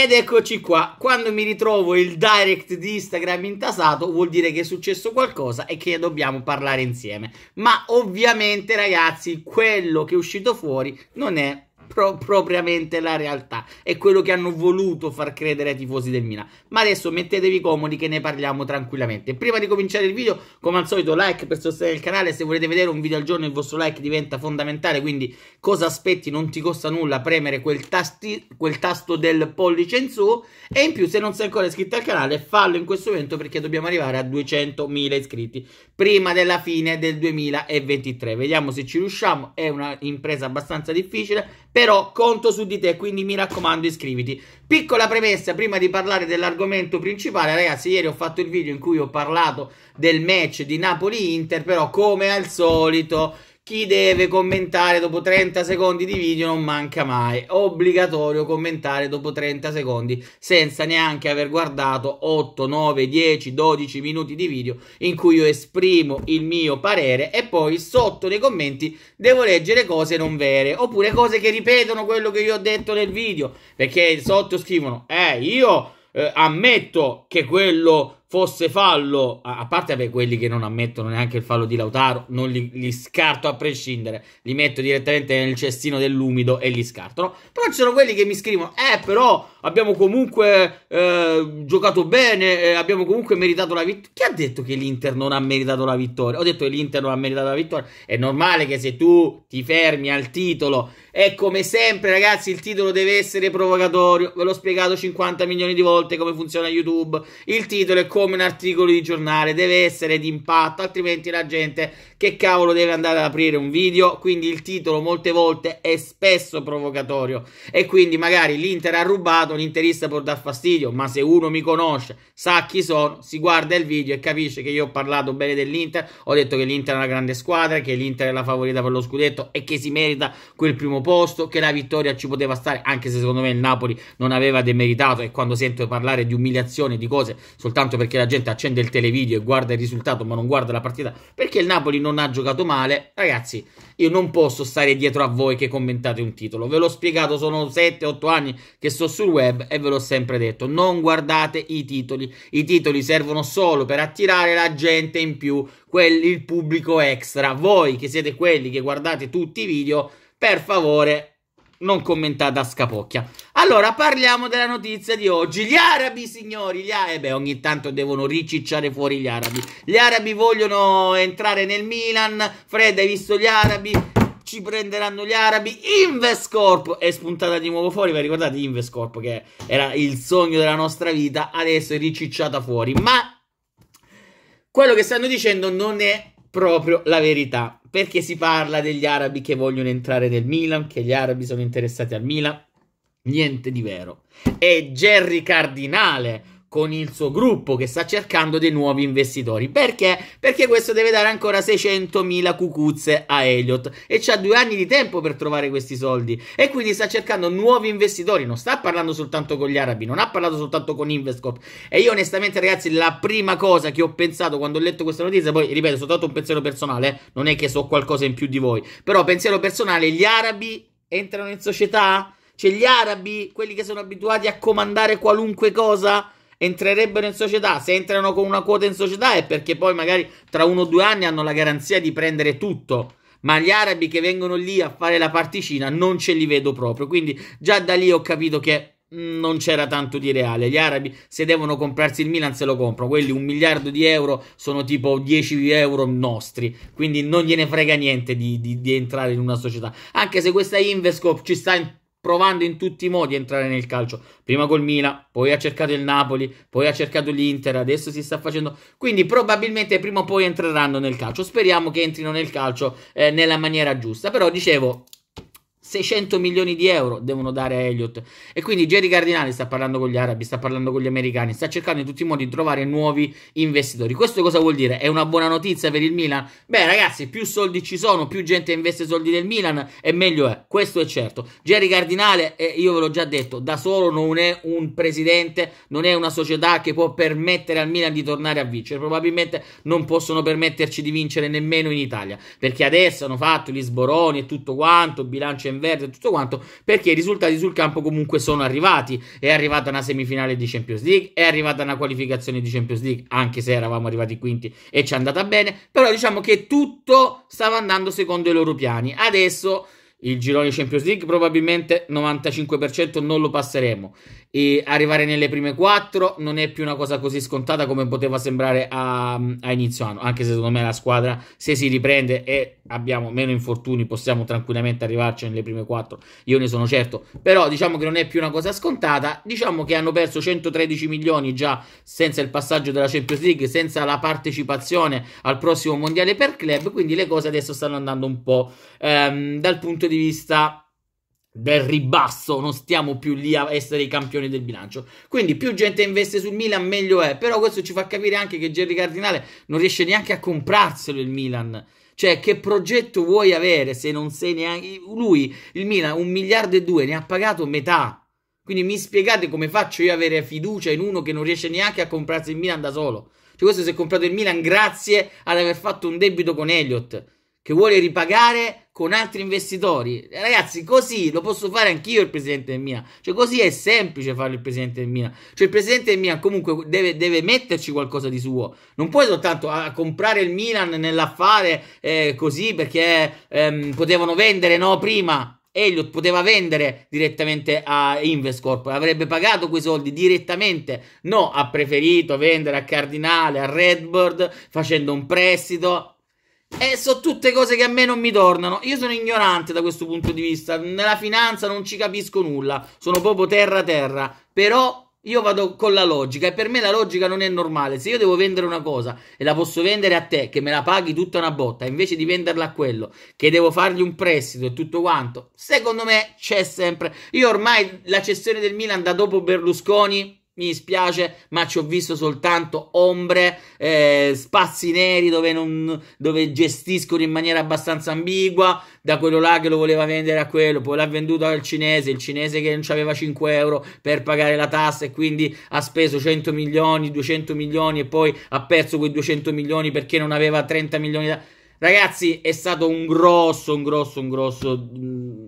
Ed eccoci qua, quando mi ritrovo il direct di Instagram intasato vuol dire che è successo qualcosa e che dobbiamo parlare insieme. Ma ovviamente ragazzi quello che è uscito fuori non è pro- propriamente la realtà, è quello che hanno voluto far credere ai tifosi del Milan. Ma adesso mettetevi comodi che ne parliamo tranquillamente. Prima di cominciare il video, come al solito, like per sostenere il canale, se volete vedere un video al giorno il vostro like diventa fondamentale, quindi cosa aspetti, non ti costa nulla premere quel, tasti- quel tasto del pollice in su e in più se non sei ancora iscritto al canale fallo in questo momento perché dobbiamo arrivare a 200.000 iscritti prima della fine del 2023. Vediamo se ci riusciamo, è una impresa abbastanza difficile però conto su di te, quindi mi raccomando iscriviti. Piccola premessa prima di parlare dell'argomento principale, ragazzi, ieri ho fatto il video in cui ho parlato del match di Napoli-Inter, però come al solito chi deve commentare dopo 30 secondi di video non manca mai. Obbligatorio commentare dopo 30 secondi senza neanche aver guardato 8, 9, 10, 12 minuti di video in cui io esprimo il mio parere e poi sotto nei commenti devo leggere cose non vere oppure cose che ripetono quello che io ho detto nel video perché sotto scrivono "Eh, io eh, ammetto che quello fosse fallo, a, parte per quelli che non ammettono neanche il fallo di Lautaro, non li, li, scarto a prescindere, li metto direttamente nel cestino dell'umido e li scarto, Però c'erano quelli che mi scrivono, eh però abbiamo comunque eh, giocato bene, eh, abbiamo comunque meritato la vittoria. Chi ha detto che l'Inter non ha meritato la vittoria? Ho detto che l'Inter non ha meritato la vittoria. È normale che se tu ti fermi al titolo, è come sempre ragazzi, il titolo deve essere provocatorio. Ve l'ho spiegato 50 milioni di volte come funziona YouTube. Il titolo è come un articolo di giornale, deve essere d'impatto, altrimenti la gente che cavolo deve andare ad aprire un video. Quindi il titolo molte volte è spesso provocatorio e quindi magari l'Inter ha rubato un interista può dar fastidio, ma se uno mi conosce, sa chi sono, si guarda il video e capisce che io ho parlato bene dell'Inter, ho detto che l'Inter è una grande squadra, che l'Inter è la favorita per lo scudetto e che si merita quel primo posto, che la vittoria ci poteva stare, anche se secondo me il Napoli non aveva demeritato e quando sento parlare di umiliazione, di cose, soltanto perché la gente accende il televideo e guarda il risultato ma non guarda la partita, perché il Napoli non ha giocato male, ragazzi, io non posso stare dietro a voi che commentate un titolo, ve l'ho spiegato, sono 7-8 anni che sto sul web, web e ve l'ho sempre detto, non guardate i titoli, i titoli servono solo per attirare la gente in più, quel, il pubblico extra. Voi che siete quelli che guardate tutti i video, per favore non commentate a scapocchia. Allora, parliamo della notizia di oggi. Gli arabi, signori, gli arabi, eh beh, ogni tanto devono ricicciare fuori gli arabi. Gli arabi vogliono entrare nel Milan, Fred, hai visto gli arabi? ci prenderanno gli arabi. Investcorp è spuntata di nuovo fuori. Vi ricordate Investcorp che era il sogno della nostra vita? Adesso è ricicciata fuori. Ma quello che stanno dicendo non è proprio la verità. Perché si parla degli arabi che vogliono entrare nel Milan, che gli arabi sono interessati al Milan. Niente di vero. E Jerry Cardinale con il suo gruppo che sta cercando dei nuovi investitori. Perché? Perché questo deve dare ancora 600.000 cucuzze a Elliot e ha due anni di tempo per trovare questi soldi e quindi sta cercando nuovi investitori. Non sta parlando soltanto con gli arabi, non ha parlato soltanto con Invescop. E io onestamente ragazzi la prima cosa che ho pensato quando ho letto questa notizia, poi ripeto, soltanto un pensiero personale, non è che so qualcosa in più di voi, però pensiero personale, gli arabi entrano in società? Cioè gli arabi, quelli che sono abituati a comandare qualunque cosa? entrerebbero in società. Se entrano con una quota in società è perché poi magari tra uno o due anni hanno la garanzia di prendere tutto. Ma gli arabi che vengono lì a fare la particina non ce li vedo proprio. Quindi già da lì ho capito che mm, non c'era tanto di reale. Gli arabi, se devono comprarsi il Milan, se lo comprano. Quelli un miliardo di euro sono tipo 10 euro nostri. Quindi non gliene frega niente di, di, di entrare in una società. Anche se questa Invescop ci sta in provando in tutti i modi a entrare nel calcio. Prima col Milan, poi ha cercato il Napoli, poi ha cercato l'Inter, adesso si sta facendo... Quindi probabilmente prima o poi entreranno nel calcio. Speriamo che entrino nel calcio eh, nella maniera giusta. Però dicevo, 600 milioni di euro devono dare a Elliott. E quindi Jerry Cardinale sta parlando con gli arabi, sta parlando con gli americani, sta cercando in tutti i modi di trovare nuovi investitori. Questo cosa vuol dire? È una buona notizia per il Milan? Beh, ragazzi, più soldi ci sono, più gente investe soldi del Milan e meglio è. Questo è certo. Jerry Cardinale, eh, io ve l'ho già detto, da solo non è un presidente, non è una società che può permettere al Milan di tornare a vincere. Probabilmente non possono permetterci di vincere nemmeno in Italia, perché adesso hanno fatto gli sboroni e tutto quanto, bilancio e verde e tutto quanto, perché i risultati sul campo comunque sono arrivati. È arrivata una semifinale di Champions League, è arrivata una qualificazione di Champions League, anche se eravamo arrivati quinti e ci è andata bene, però diciamo che tutto stava andando secondo i loro piani. Adesso il girone Champions League probabilmente 95% non lo passeremo e arrivare nelle prime 4 non è più una cosa così scontata come poteva sembrare a, a inizio anno anche se secondo me la squadra se si riprende e abbiamo meno infortuni possiamo tranquillamente arrivarci nelle prime 4 io ne sono certo però diciamo che non è più una cosa scontata diciamo che hanno perso 113 milioni già senza il passaggio della Champions League senza la partecipazione al prossimo mondiale per club quindi le cose adesso stanno andando un po' ehm, dal punto di di vista del ribasso, non stiamo più lì a essere i campioni del bilancio. Quindi più gente investe sul Milan, meglio è. Però questo ci fa capire anche che Gerry Cardinale non riesce neanche a comprarselo il Milan. Cioè, che progetto vuoi avere se non sei neanche... Lui, il Milan, un miliardo e due, ne ha pagato metà. Quindi mi spiegate come faccio io a avere fiducia in uno che non riesce neanche a comprarsi il Milan da solo. Cioè, questo si è comprato il Milan grazie ad aver fatto un debito con Elliott, che vuole ripagare con altri investitori. Eh, ragazzi, così lo posso fare anch'io il presidente mia. Milan. Cioè, così è semplice fare il presidente del Milan. Cioè, il presidente mia comunque deve, deve metterci qualcosa di suo. Non puoi soltanto ah, comprare il Milan nell'affare eh, così perché ehm, potevano vendere, no, prima. Elliot poteva vendere direttamente a Investcorp, avrebbe pagato quei soldi direttamente, no, ha preferito vendere a Cardinale, a Redbird, facendo un prestito, e sono tutte cose che a me non mi tornano. Io sono ignorante da questo punto di vista. Nella finanza non ci capisco nulla. Sono proprio terra terra. Però io vado con la logica e per me la logica non è normale. Se io devo vendere una cosa e la posso vendere a te che me la paghi tutta una botta invece di venderla a quello che devo fargli un prestito e tutto quanto, secondo me c'è sempre. Io ormai la cessione del Milan da dopo Berlusconi mi dispiace, ma ci ho visto soltanto ombre, eh, spazi neri dove, non, dove, gestiscono in maniera abbastanza ambigua, da quello là che lo voleva vendere a quello, poi l'ha venduto al cinese, il cinese che non aveva 5 euro per pagare la tassa e quindi ha speso 100 milioni, 200 milioni e poi ha perso quei 200 milioni perché non aveva 30 milioni da... Ragazzi, è stato un grosso, un grosso, un grosso mm,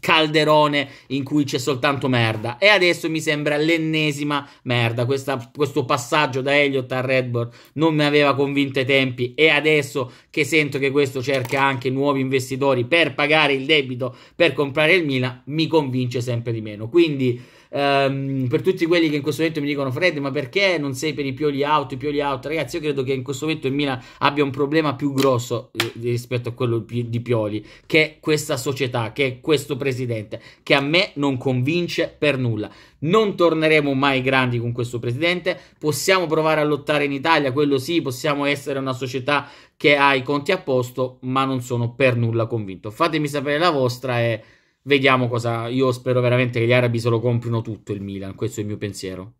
calderone in cui c'è soltanto merda. E adesso mi sembra l'ennesima merda. Questa, questo passaggio da Elliot a Redbird non mi aveva convinto ai tempi e adesso che sento che questo cerca anche nuovi investitori per pagare il debito per comprare il Milan, mi convince sempre di meno. Quindi ehm, per tutti quelli che in questo momento mi dicono Fred ma perché non sei per i pioli out, i pioli out, ragazzi io credo che in questo momento il Milan abbia un problema più grosso eh, rispetto a quello di Pioli, che è questa società, che è questo presidente, che a me non convince per nulla. Non torneremo mai grandi con questo presidente, possiamo provare a lottare in Italia, quello sì, possiamo essere una società che ha i conti a posto, ma non sono per nulla convinto. Fatemi sapere la vostra e Vediamo cosa. Io spero veramente che gli arabi se lo comprino tutto il Milan. Questo è il mio pensiero.